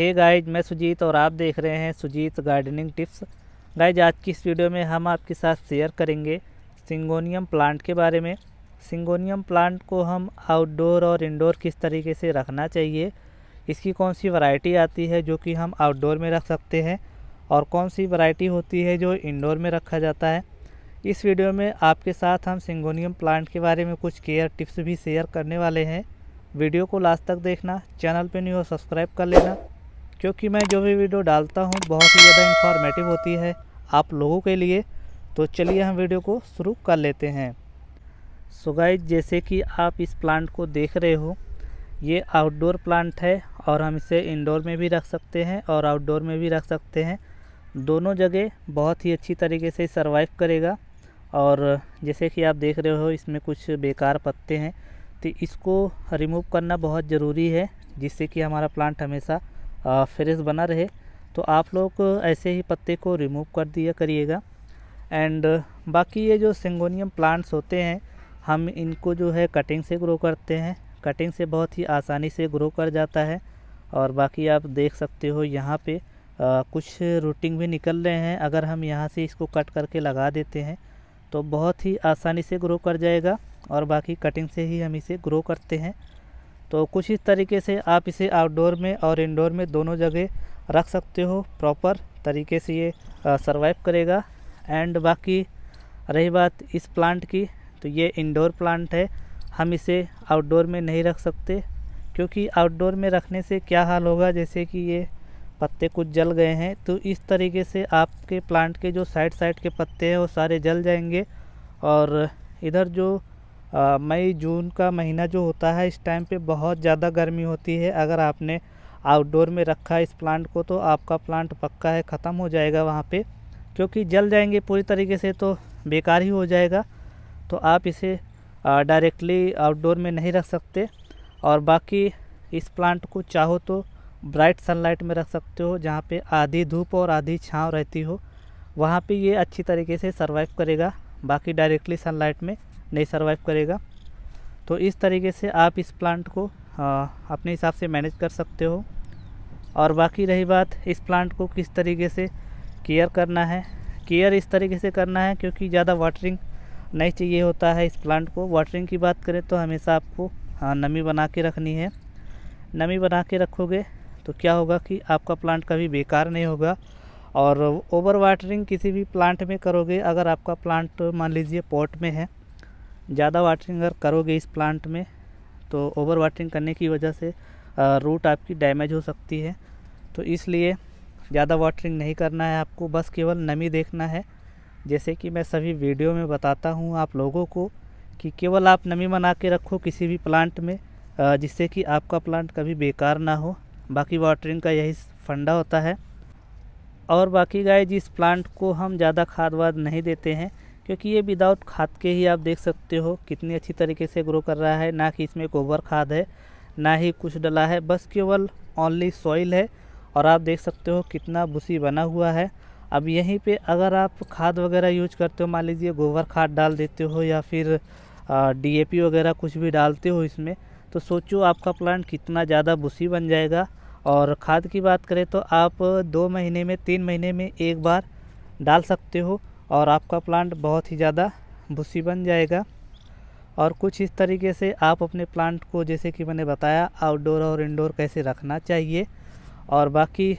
hey guys मैं सुजीत और आप देख रहे हैं सुजीत गार्डनिंग टिप्स गाइज आज की इस वीडियो में हम आपके साथ शेयर करेंगे सिंगोनियम प्लांट के बारे में सिंगोनियम प्लांट को हम आउटडोर और इंडोर किस तरीके से रखना चाहिए इसकी कौन सी वैरायटी आती है जो कि हम आउटडोर में रख सकते हैं और कौन सी वैरायटी होती है जो इंडोर में रखा जाता है इस वीडियो में आपके साथ हम सिंगोनियम प्लांट के बारे में कुछ केयर टिप्स भी शेयर करने वाले हैं वीडियो को लास्ट तक देखना चैनल पर नहीं हो सब्सक्राइब कर लेना क्योंकि मैं जो भी वीडियो डालता हूँ बहुत ही ज़्यादा इन्फॉर्मेटिव होती है आप लोगों के लिए तो चलिए हम वीडियो को शुरू कर लेते हैं सुगाई जैसे कि आप इस प्लांट को देख रहे हो ये आउटडोर प्लांट है और हम इसे इंडोर में भी रख सकते हैं और आउटडोर में भी रख सकते हैं दोनों जगह बहुत ही अच्छी तरीके से सर्वाइव करेगा और जैसे कि आप देख रहे हो इसमें कुछ बेकार पत्ते हैं तो इसको रिमूव करना बहुत ज़रूरी है जिससे कि हमारा प्लांट हमेशा फ्रेश बना रहे तो आप लोग ऐसे ही पत्ते को रिमूव कर दिया करिएगा एंड बाकी ये जो सिंगोनियम प्लांट्स होते हैं हम इनको जो है कटिंग से ग्रो करते हैं कटिंग से बहुत ही आसानी से ग्रो कर जाता है और बाकी आप देख सकते हो यहाँ पे आ, कुछ रूटिंग भी निकल रहे हैं अगर हम यहाँ से इसको कट करके लगा देते हैं तो बहुत ही आसानी से ग्रो कर जाएगा और बाकी कटिंग से ही हम इसे ग्रो करते हैं तो कुछ इस तरीके से आप इसे आउटडोर में और इंडोर में दोनों जगह रख सकते हो प्रॉपर तरीके से ये सर्वाइव करेगा एंड बाकी रही बात इस प्लांट की तो ये इंडोर प्लांट है हम इसे आउटडोर में नहीं रख सकते क्योंकि आउटडोर में रखने से क्या हाल होगा जैसे कि ये पत्ते कुछ जल गए हैं तो इस तरीके से आपके प्लांट के जो साइड साइड के पत्ते हैं वो सारे जल जाएंगे और इधर जो मई जून का महीना जो होता है इस टाइम पे बहुत ज़्यादा गर्मी होती है अगर आपने आउटडोर में रखा है इस प्लांट को तो आपका प्लांट पक्का है ख़त्म हो जाएगा वहाँ पे क्योंकि जल जाएंगे पूरी तरीके से तो बेकार ही हो जाएगा तो आप इसे डायरेक्टली आउटडोर में नहीं रख सकते और बाकी इस प्लांट को चाहो तो ब्राइट सनलाइट में रख सकते हो जहाँ पे आधी धूप और आधी छाँव रहती हो वहाँ पे ये अच्छी तरीके से सर्वाइव करेगा बाकी डायरेक्टली सनलाइट में नहीं सर्वाइव करेगा तो इस तरीके से आप इस प्लांट को आ, अपने हिसाब से मैनेज कर सकते हो और बाकी रही बात इस प्लांट को किस तरीके से केयर करना है केयर इस तरीके से करना है क्योंकि ज़्यादा वाटरिंग नहीं चाहिए होता है इस प्लांट को वाटरिंग की बात करें तो हमेशा आपको नमी बना के रखनी है नमी बना के रखोगे तो क्या होगा कि आपका प्लांट कभी बेकार नहीं होगा और ओवर वाटरिंग किसी भी प्लांट में करोगे अगर आपका प्लांट मान लीजिए पॉट में है ज़्यादा वाटरिंग अगर करोगे इस प्लांट में तो ओवर वाटरिंग करने की वजह से रूट आपकी डैमेज हो सकती है तो इसलिए ज़्यादा वाटरिंग नहीं करना है आपको बस केवल नमी देखना है जैसे कि मैं सभी वीडियो में बताता हूँ आप लोगों को कि केवल आप नमी बना के रखो किसी भी प्लांट में जिससे कि आपका प्लांट कभी बेकार ना हो बाकी वाटरिंग का यही फंडा होता है और बाकी गाय जिस प्लांट को हम ज़्यादा खाद वाद नहीं देते हैं क्योंकि ये विदाउट खाद के ही आप देख सकते हो कितनी अच्छी तरीके से ग्रो कर रहा है ना कि इसमें गोबर खाद है ना ही कुछ डला है बस केवल ऑनली सॉइल है और आप देख सकते हो कितना भूसी बना हुआ है अब यहीं पे अगर आप खाद वगैरह यूज करते हो मान लीजिए गोबर खाद डाल देते हो या फिर डीएपी वगैरह कुछ भी डालते हो इसमें तो सोचो आपका प्लांट कितना ज़्यादा भूसी बन जाएगा और खाद की बात करें तो आप दो महीने में तीन महीने में एक बार डाल सकते हो और आपका प्लांट बहुत ही ज़्यादा भूसी बन जाएगा और कुछ इस तरीके से आप अपने प्लांट को जैसे कि मैंने बताया आउटडोर और इंडोर कैसे रखना चाहिए और बाकी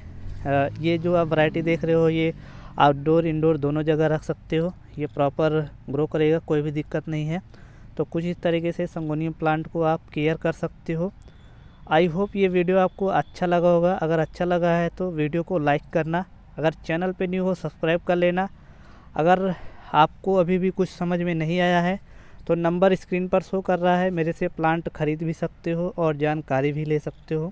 ये जो आप वैरायटी देख रहे हो ये आउटडोर इंडोर दोनों जगह रख सकते हो ये प्रॉपर ग्रो करेगा कोई भी दिक्कत नहीं है तो कुछ इस तरीके से संगोनियम प्लांट को आप केयर कर सकते हो आई होप ये वीडियो आपको अच्छा लगा होगा अगर अच्छा लगा है तो वीडियो को लाइक करना अगर चैनल पर न्यू हो सब्सक्राइब कर लेना अगर आपको अभी भी कुछ समझ में नहीं आया है तो नंबर स्क्रीन पर शो कर रहा है मेरे से प्लांट खरीद भी सकते हो और जानकारी भी ले सकते हो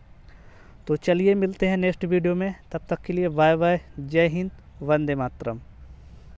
तो चलिए मिलते हैं नेक्स्ट वीडियो में तब तक के लिए बाय बाय जय हिंद वंदे मातरम